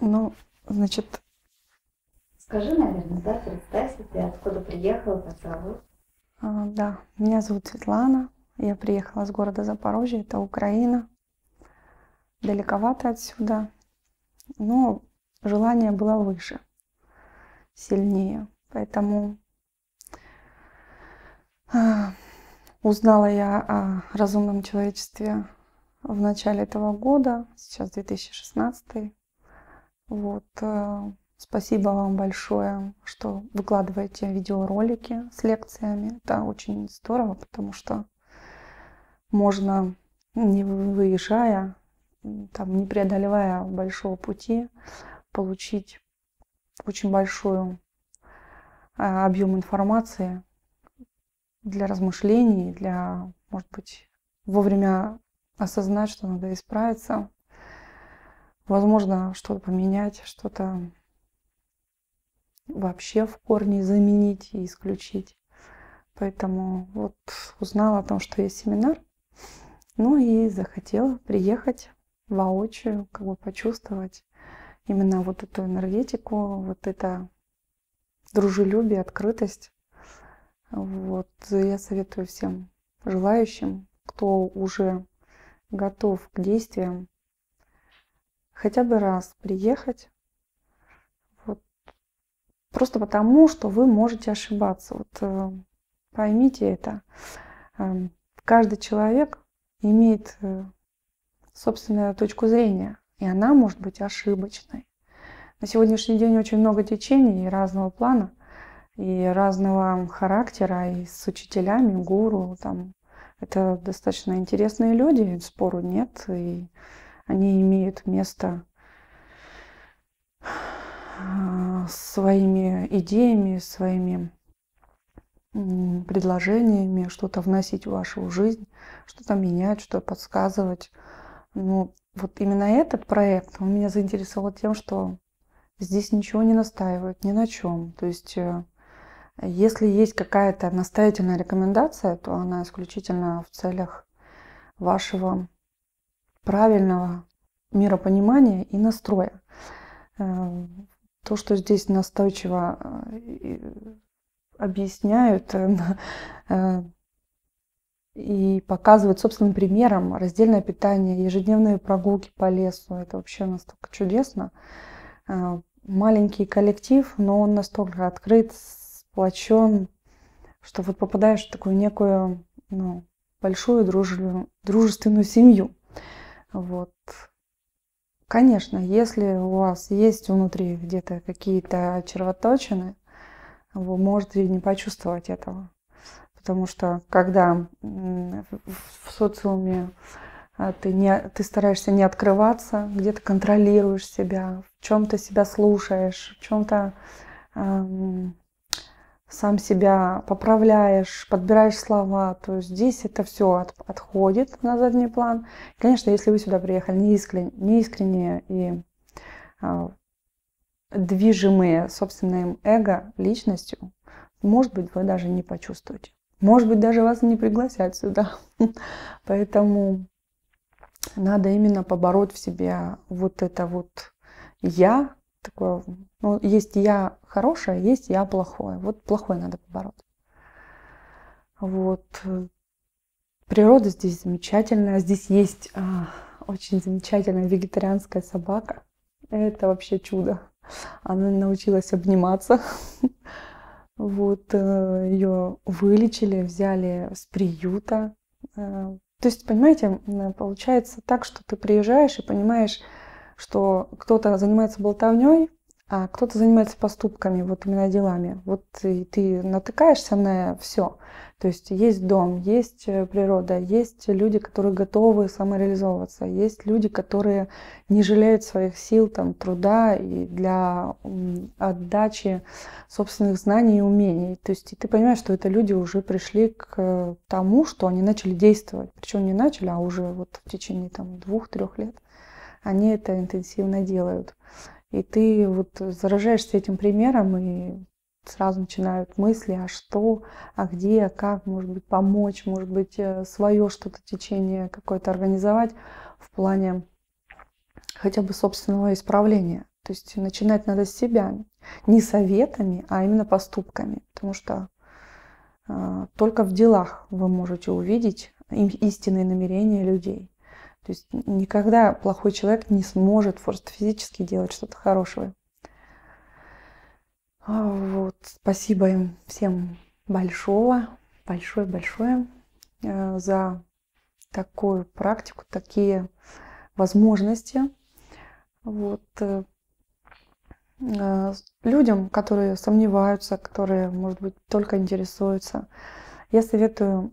Ну, значит... Скажи, наверное, да, представься ты, откуда приехала, как зовут? А, да, меня зовут Светлана. Я приехала с города Запорожье, это Украина. Далековато отсюда, но желание было выше, сильнее. Поэтому а, узнала я о разумном человечестве в начале этого года, сейчас 2016 вот. Э, спасибо вам большое, что выкладываете видеоролики с лекциями. Это очень здорово, потому что можно, не выезжая, там, не преодолевая большого пути, получить очень большой а, объем информации для размышлений, для, может быть, вовремя осознать, что надо исправиться. Возможно, что-то поменять, что-то вообще в корне заменить и исключить. Поэтому вот узнала о том, что есть семинар, ну и захотела приехать воочию, как бы почувствовать именно вот эту энергетику, вот это дружелюбие, открытость. Вот я советую всем желающим, кто уже готов к действиям, хотя бы раз приехать. Вот. Просто потому, что вы можете ошибаться. Вот э, поймите это. Эм, каждый человек имеет э, собственную точку зрения, и она может быть ошибочной. На сегодняшний день очень много течений и разного плана и разного характера, и с учителями, гуру, там, это достаточно интересные люди, спору нет, и они имеют место а, своими идеями, своими предложениями, что-то вносить в вашу жизнь, что-то менять, что-то подсказывать. Но ну, вот именно этот проект, он меня заинтересовал тем, что здесь ничего не настаивают, ни на чем. То есть э, если есть какая-то настоятельная рекомендация, то она исключительно в целях вашего правильного миропонимания и настроя. Э, то, что здесь настойчиво э, объясняют э, и показывают собственным примером раздельное питание, ежедневные прогулки по лесу. Это вообще настолько чудесно. Маленький коллектив, но он настолько открыт, сплочен, что вот попадаешь в такую некую ну, большую дружелю, дружественную семью. Вот. Конечно, если у вас есть внутри где-то какие-то червоточины, вы можете не почувствовать этого. Потому что когда в социуме а, ты, не, ты стараешься не открываться, где-то контролируешь себя, в чем-то себя слушаешь, в чем-то сам себя поправляешь, подбираешь слова, то здесь это все от, отходит на задний план. Конечно, если вы сюда приехали неискренне, неискренне и э, движимые собственным эго, личностью, может быть, вы даже не почувствуете. Может быть, даже вас не пригласят сюда. Поэтому надо именно побороть в себе вот это вот «я», такое, ну, есть я хорошее, есть я плохое. Вот плохое надо побороть. Вот. Природа здесь замечательная. Здесь есть а, очень замечательная вегетарианская собака. Это вообще чудо. Она научилась обниматься. Вот э, ее вылечили, взяли с приюта. Э, то есть, понимаете, получается так, что ты приезжаешь и понимаешь, что кто-то занимается болтовней, а кто-то занимается поступками, вот именно делами. Вот и ты натыкаешься на все. То есть есть дом, есть э, природа, есть люди, которые готовы самореализовываться, есть люди, которые не жалеют своих сил, там, труда и для отдачи собственных знаний и умений. То есть и ты понимаешь, что это люди уже пришли к э, тому, что они начали действовать. Причем не начали, а уже вот в течение там, двух-трех лет они это интенсивно делают. И ты вот заражаешься этим примером и сразу начинают мысли, а что, а где, а как, может быть, помочь, может быть, э, свое что-то течение какое-то организовать в плане хотя бы собственного исправления. То есть начинать надо с себя, не советами, а именно поступками, потому что э, только в делах вы можете увидеть истинные намерения людей. То есть никогда плохой человек не сможет просто физически делать что-то хорошее. А вот, спасибо им всем большого, большое-большое э, за такую практику, такие возможности. Вот. Э, э, людям, которые сомневаются, которые, может быть, только интересуются, я советую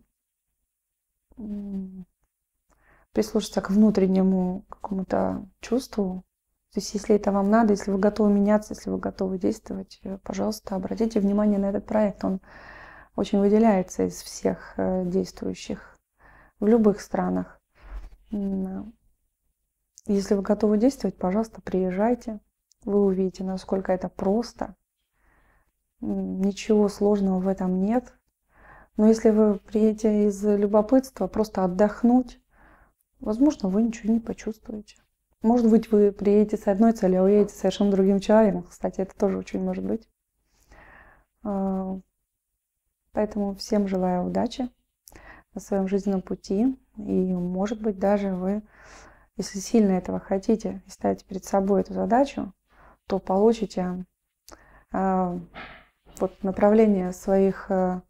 прислушаться к внутреннему какому-то чувству. То есть, если это вам надо, если вы готовы меняться, если вы готовы действовать, э, пожалуйста, обратите внимание на этот проект. Он очень выделяется из всех э, действующих в любых странах. Если вы готовы действовать, пожалуйста, приезжайте. Вы увидите, насколько это просто. Ничего сложного в этом нет. Но если вы приедете из любопытства, просто отдохнуть, возможно, вы ничего не почувствуете. Может быть, вы приедете с одной целью, а уедете совершенно другим человеком. Кстати, это тоже очень может быть. А, поэтому всем желаю удачи на своем жизненном пути. И, может быть, даже вы, если сильно этого хотите и ставите перед собой эту задачу, то получите а, вот направление своих а,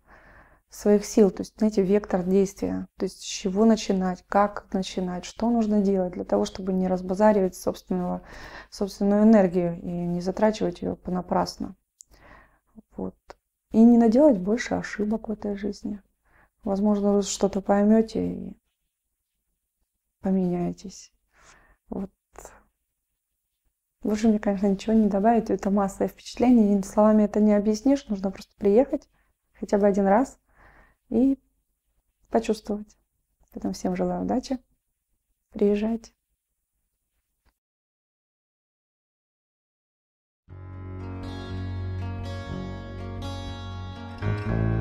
своих сил, то есть, знаете, вектор действия, то есть с чего начинать, как начинать, что нужно делать для того, чтобы не разбазаривать собственного, собственную энергию и не затрачивать ее понапрасно. Вот. И не наделать больше ошибок в этой жизни. Возможно, вы что-то поймете и поменяетесь. Вот. Лучше мне, конечно, ничего не добавить, это массовое впечатление, и словами это не объяснишь, нужно просто приехать хотя бы один раз – и почувствовать. Поэтому всем желаю удачи. Приезжайте. thank you